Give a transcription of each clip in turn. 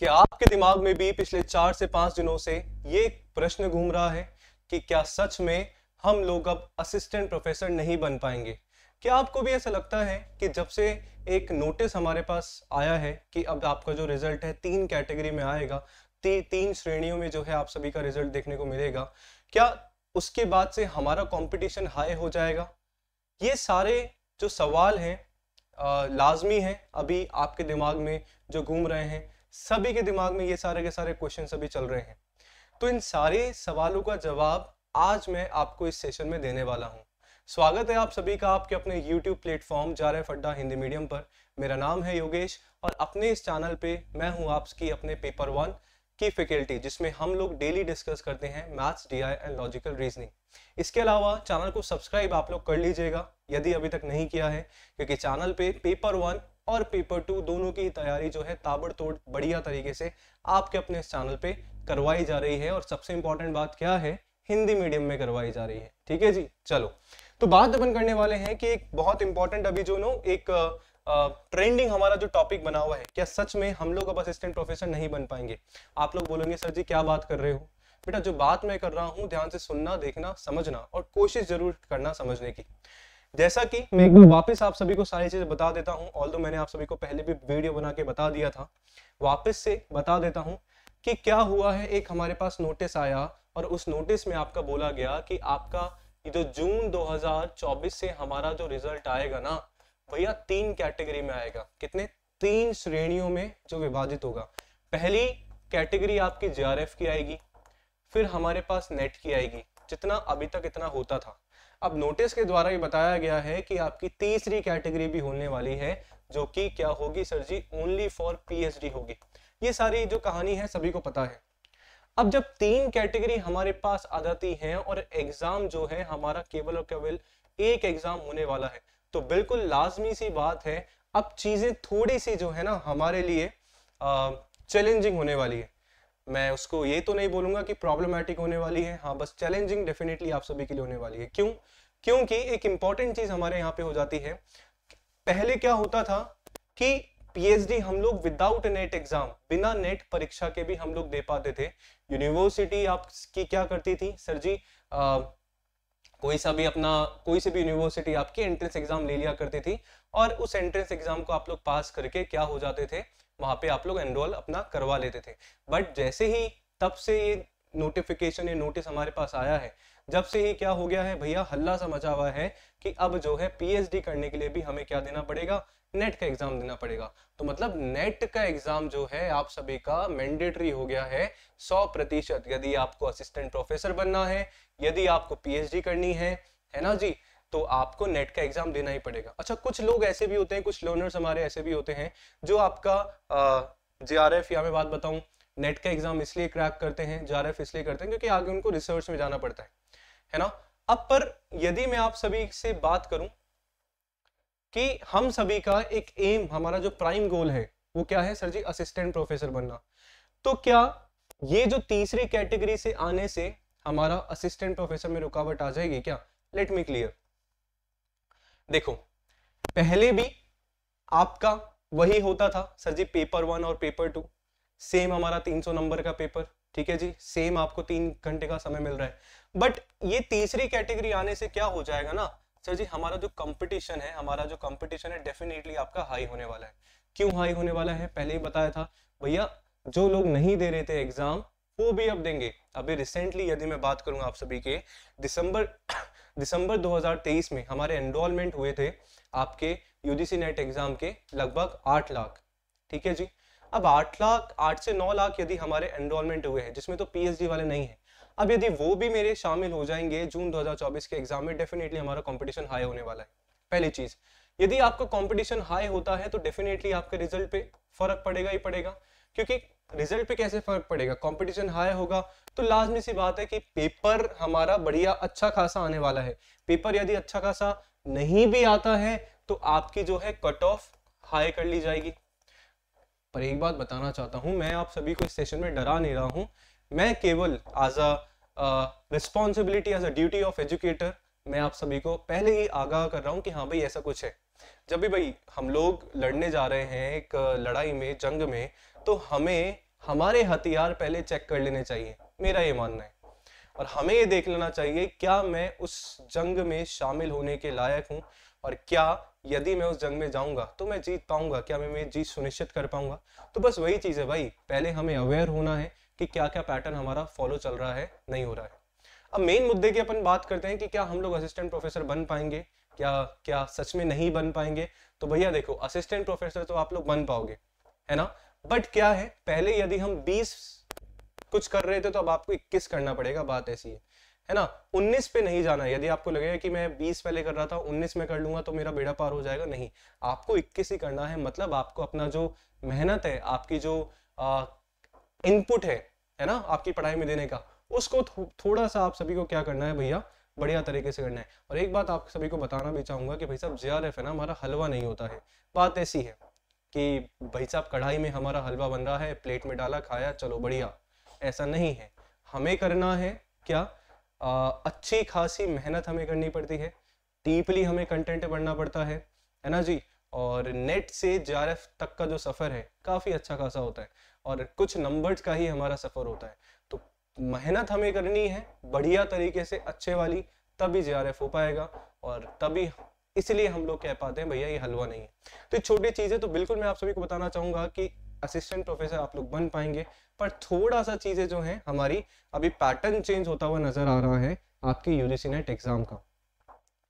कि आपके दिमाग में भी पिछले चार से पांच दिनों से ये प्रश्न घूम रहा है कि क्या सच में हम लोग अब असिस्टेंट प्रोफेसर नहीं बन पाएंगे क्या आपको भी ऐसा लगता है कि जब से एक नोटिस हमारे पास आया है कि अब आपका जो रिजल्ट है तीन कैटेगरी में आएगा ती, तीन श्रेणियों में जो है आप सभी का रिजल्ट देखने को मिलेगा क्या उसके बाद से हमारा कंपटीशन हाई हो जाएगा ये सारे जो सवाल हैं लाजमी हैं अभी आपके दिमाग में जो घूम रहे हैं सभी के दिमाग में ये सारे के सारे क्वेश्चन सभी चल रहे हैं तो इन सारे सवालों का जवाब आज मैं आपको इस सेशन में देने वाला हूँ स्वागत है आप सभी का आपके अपने YouTube प्लेटफॉर्म जा रहे फड्डा हिंदी मीडियम पर मेरा नाम है योगेश और अपने इस चैनल पे मैं हूँ आपकी अपने पेपर वन की फैकल्टी जिसमें हम लोग डेली डिस्कस करते हैं maths D and logical reasoning इसके अलावा चैनल को सब्सक्राइब आप लोग कर लीजिएगा यदि अभी तक नहीं किया है क्योंकि चैनल पे पेपर वन और पेपर टू दोनों की तैयारी जो है ताबड़तोड़ बढ़िया तरीके से आपके अपने इस चैनल पे करवाई जा रही है और सबसे इंपॉर्टेंट बात क्या है हिंदी मीडियम में करवाई जा रही है ठीक है जी चलो तो बात अपन करने वाले हैं कि एक बहुत इंपॉर्टेंट अभी जो नो एक ट्रेंडिंग हमारा जो टॉपिक बना हुआ है क्या सच में हम लोग अब असिस्टेंट प्रोफेसर नहीं बन पाएंगे आप लोग बोलेंगे सर जी क्या बात कर रहे हो बेटा जो बात मैं कर रहा हूँ ध्यान से सुनना देखना समझना और कोशिश जरूर करना समझने की जैसा कि हम्म। मैं एक बार वापस आप सभी को सारी चीज़ें बता देता हूँ ऑल दो मैंने आप सभी को पहले भी वीडियो बना के बता दिया था वापस से बता देता हूँ कि क्या हुआ है एक हमारे पास नोटिस आया और उस नोटिस में आपका बोला गया कि आपका जो जून 2024 से हमारा जो रिजल्ट आएगा ना भैया तीन कैटेगरी में आएगा कितने तीन श्रेणियों में जो विभाजित होगा पहली कैटेगरी आपकी जे की आएगी फिर हमारे पास नेट की आएगी जितना अभी तक इतना होता था अब नोटिस के द्वारा ये बताया गया है कि आपकी तीसरी कैटेगरी भी होने वाली है जो कि क्या होगी sir ji only for P होगी ये सारी जो कहानी है सभी को पता है अब जब तीन कैटेगरी हमारे पास आ जाती है और एग्जाम जो है हमारा केवल और केवल एक एग्जाम होने वाला है तो बिल्कुल लाजमी सी बात है अब चीजें थोड़ी सी जो है ना हमारे लिए चैलेंजिंग होने वाली है मैं उसको ये तो नहीं बोलूंगा कि प्रॉब्लमैटिक होने वाली है हाँ बस चैलेंजिंग डेफिनेटली आप सभी के लिए होने वाली है क्यों क्योंकि एक इंपॉर्टेंट चीज हमारे यहाँ पे हो जाती है पहले क्या होता था कि पीएचडी हम लोग विदाउट नेट एग्जाम बिना नेट परीक्षा के भी हम लोग दे पाते थे यूनिवर्सिटी आपकी क्या करती थी सर जी आ, कोई सा भी अपना कोई से भी यूनिवर्सिटी आपकी एंट्रेंस एग्जाम ले लिया करती थी और उस एंट्रेंस एग्जाम को आप लोग पास करके क्या हो जाते थे वहाँ पे आप लोग एनरोल अपना करवा लेते थे बट जैसे ही तब से ये नोटिफिकेशन ये नोटिस हमारे पास आया है जब से ही क्या हो गया है भैया हल्ला सा मचा हुआ है कि अब जो है पीएचडी करने के लिए भी हमें क्या देना पड़ेगा नेट का एग्जाम देना पड़ेगा तो मतलब नेट का एग्जाम जो है आप सभी का मैंडेटरी हो गया है 100 प्रतिशत यदि आपको असिस्टेंट प्रोफेसर बनना है यदि आपको पीएचडी करनी है है ना जी तो आपको नेट का एग्जाम देना ही पड़ेगा अच्छा कुछ लोग ऐसे भी होते हैं कुछ लर्नर्स हमारे ऐसे भी होते हैं जो आपका जे आर एफ या मैं बात बताऊं नेट का एग्जाम इसलिए क्रैक करते हैं जे इसलिए करते हैं क्योंकि आगे उनको रिसर्च में जाना पड़ता है है ना अब पर यदि मैं आप सभी से बात करूं कि हम सभी का एक एम हमारा जो प्राइम गोल है वो क्या है सर जी असिस्टेंट प्रोफेसर बनना तो क्या ये जो तीसरी कैटेगरी से आने से हमारा असिस्टेंट प्रोफेसर में रुकावट आ जाएगी क्या लेट मी क्लियर देखो पहले भी आपका वही होता था सर जी पेपर वन और पेपर टू सेम हमारा 300 नंबर का पेपर ठीक है जी सेम आपको तीन घंटे का समय मिल रहा है बट ये तीसरी कैटेगरी आने से क्या हो जाएगा ना सर जी हमारा जो कंपटीशन है हमारा जो कंपटीशन है डेफिनेटली आपका हाई होने वाला है क्यों हाई होने वाला है पहले ही बताया था भैया जो लोग नहीं दे रहे थे एग्जाम वो भी अब देंगे अभी रिसेंटली यदि मैं बात करूंगा आप सभी के दिसंबर दिसंबर 2023 में हमारे एनरोलमेंट हुए थे आपके यूजीसी नेट एग्जाम के लगभग आठ लाख ठीक है जी अब आठ लाख आठ से नौ लाख यदि हमारे एनरोलमेंट हुए हैं जिसमें तो पीएचडी वाले नहीं है अब यदि वो भी मेरे शामिल हो जाएंगे जून 2024 के एग्जाम में डेफिनेटली हमारा कॉम्पिटिशन हाई होने वाला है पहली चीज यदि आपका कंपटीशन हाई होता है तो डेफिनेटली आपके रिजल्ट पे फर्क पड़ेगा ही पड़ेगा क्योंकि रिजल्ट पे कैसे फर्क पड़ेगा कंपटीशन हाई होगा तो लाजमी सी बात है कि पेपर हमारा बढ़िया अच्छा खासा आने वाला है पेपर यदि अच्छा खासा नहीं भी आता है तो आपकी जो है कट ऑफ हाई कर ली जाएगी पर एक बात बताना चाहता हूं मैं आप सभी को इस सेशन में डरा नहीं रहा हूं मैं केवल as a responsibility as a duty of educator मैं आप सभी को पहले ही आगाह कर रहा हूँ कि हाँ भाई ऐसा कुछ है जब भी भाई हम लोग लड़ने जा रहे हैं एक लड़ाई में जंग में तो हमें हमारे हथियार पहले चेक कर लेने चाहिए मेरा ये मानना है और हमें ये देख लेना चाहिए क्या मैं उस जंग में शामिल होने के लायक हूँ और क्या यदि मैं उस जंग में जाऊंगा तो मैं जीत पाऊंगा क्या मैं मेरी जीत सुनिश्चित कर पाऊंगा तो बस वही चीज़ है भाई पहले हमें अवेयर होना है कि क्या क्या पैटर्न हमारा फॉलो चल रहा है नहीं हो रहा है अब मेन मुद्दे की अपन बात करते हैं कि क्या हम लोग असिस्टेंट प्रोफेसर बन पाएंगे क्या क्या सच में नहीं बन पाएंगे तो भैया देखो असिस्टेंट प्रोफेसर तो आप लोग बन पाओगे है ना बट क्या है पहले यदि हम 20 कुछ कर रहे थे तो अब आपको 21 करना पड़ेगा बात ऐसी है है ना 19 पे नहीं जाना यदि आपको लगेगा कि मैं 20 पहले कर रहा था 19 में कर लूंगा तो मेरा बेड़ा पार हो जाएगा नहीं आपको 21 ही करना है मतलब आपको अपना जो मेहनत है आपकी जो इनपुट है है ना आपकी पढ़ाई में देने का उसको थो, थोड़ा सा आप सभी को क्या करना है भैया बढ़िया तरीके से करना है और एक बात आप सभी को बताना भी चाहूंगा कि भाई साहब जे है ना हमारा हलवा नहीं होता है बात ऐसी है कि भाई साहब कढ़ाई में हमारा हलवा बन रहा है प्लेट में डाला खाया चलो बढ़िया ऐसा नहीं है हमें करना है क्या आ, अच्छी खासी मेहनत हमें करनी पड़ती है डीपली हमें कंटेंट बढ़ना पड़ता है है ना जी और नेट से जे तक का जो सफ़र है काफ़ी अच्छा खासा होता है और कुछ नंबर्स का ही हमारा सफ़र होता है मेहनत हमें करनी है बढ़िया तरीके से अच्छे वाली तभी जे हो पाएगा और तभी इसलिए हम लोग कह पाते हैं भैया ये हलवा नहीं है तो छोटी चीज़ें तो बिल्कुल मैं आप सभी को बताना चाहूंगा कि असिस्टेंट प्रोफेसर आप लोग बन पाएंगे पर थोड़ा सा चीज़ें जो हैं हमारी अभी पैटर्न चेंज होता हुआ नज़र आ रहा है आपके यूजीसी नेट एग्ज़ाम का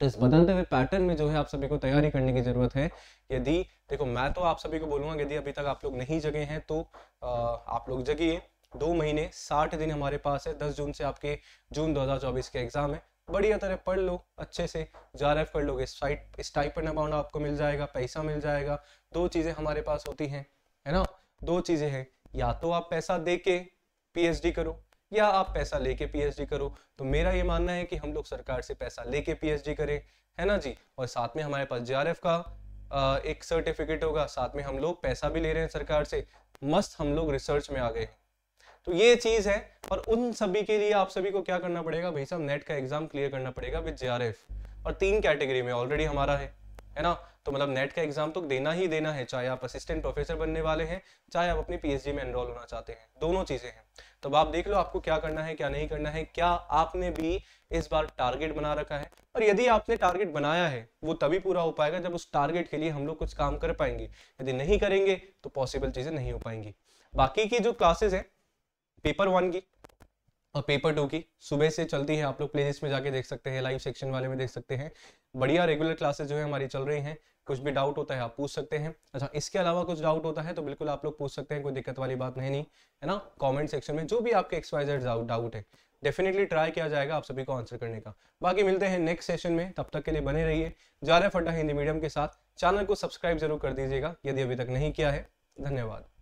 तो इस बदलते हुए पैटर्न में जो है आप सभी को तैयारी करने की ज़रूरत है यदि देखो मैं तो आप सभी को बोलूंगा यदि अभी तक आप लोग नहीं जगे हैं तो आ, आप लोग जगिए दो महीने साठ दिन हमारे पास है दस जून से आपके जून 2024 के एग्जाम है बढ़िया तरह पढ़ लो अच्छे से जारफ कर लोगे साइट स्टाइपन अमाउंट आपको मिल जाएगा पैसा मिल जाएगा दो चीज़ें हमारे पास होती हैं है ना दो चीज़ें हैं या तो आप पैसा दे के पी करो या आप पैसा लेके पीएचडी करो तो मेरा ये मानना है कि हम लोग सरकार से पैसा लेके पीएचडी करें है ना जी और साथ में हमारे पास जेआरएफ का आ, एक सर्टिफिकेट होगा साथ में हम लोग पैसा भी ले रहे हैं सरकार से मस्त हम लोग रिसर्च में आ गए हैं तो ये चीज है और उन सभी के लिए आप सभी को क्या करना पड़ेगा भाई साहब नेट का एग्जाम क्लियर करना पड़ेगा विद जे और तीन कैटेगरी में ऑलरेडी हमारा है है ना तो मतलब नेट का एग्जाम तो देना ही देना है चाहे आप असिस्टेंट प्रोफेसर बनने वाले हैं चाहे आप अपनी पीएचडी में एनरोल होना चाहते हैं दोनों चीजें हैं तो आप देख लो आपको क्या करना है क्या नहीं करना है क्या आपने भी इस बार टारगेट बना रखा है और यदि आपने टारगेट बनाया है वो तभी पूरा हो पाएगा जब उस टारगेट के लिए हम लोग कुछ काम कर पाएंगे यदि नहीं करेंगे तो पॉसिबल चीजें नहीं हो पाएंगी बाकी की जो क्लासेस है पेपर वन की और पेपर टू की सुबह से चलती है आप लोग प्लेलिस्ट में जाके देख सकते हैं लाइव सेक्शन वाले में देख सकते हैं बढ़िया रेगुलर क्लासेस जो है हमारी चल रही हैं कुछ भी डाउट होता है आप पूछ सकते हैं अच्छा इसके अलावा कुछ डाउट होता है तो बिल्कुल आप लोग पूछ सकते हैं कोई दिक्कत वाली बात नहीं है ना कॉमेंट सेक्शन में जो भी आपके एक्सवाइजेड डाउट है डेफिनेटली ट्राई किया जाएगा आप सभी को आंसर करने का बाकी मिलते हैं नेक्स्ट सेशन में तब तक के लिए बने रहिए जा रहे फटा हिंदी मीडियम के साथ चैनल को सब्सक्राइब जरूर कर दीजिएगा यदि अभी तक नहीं किया है धन्यवाद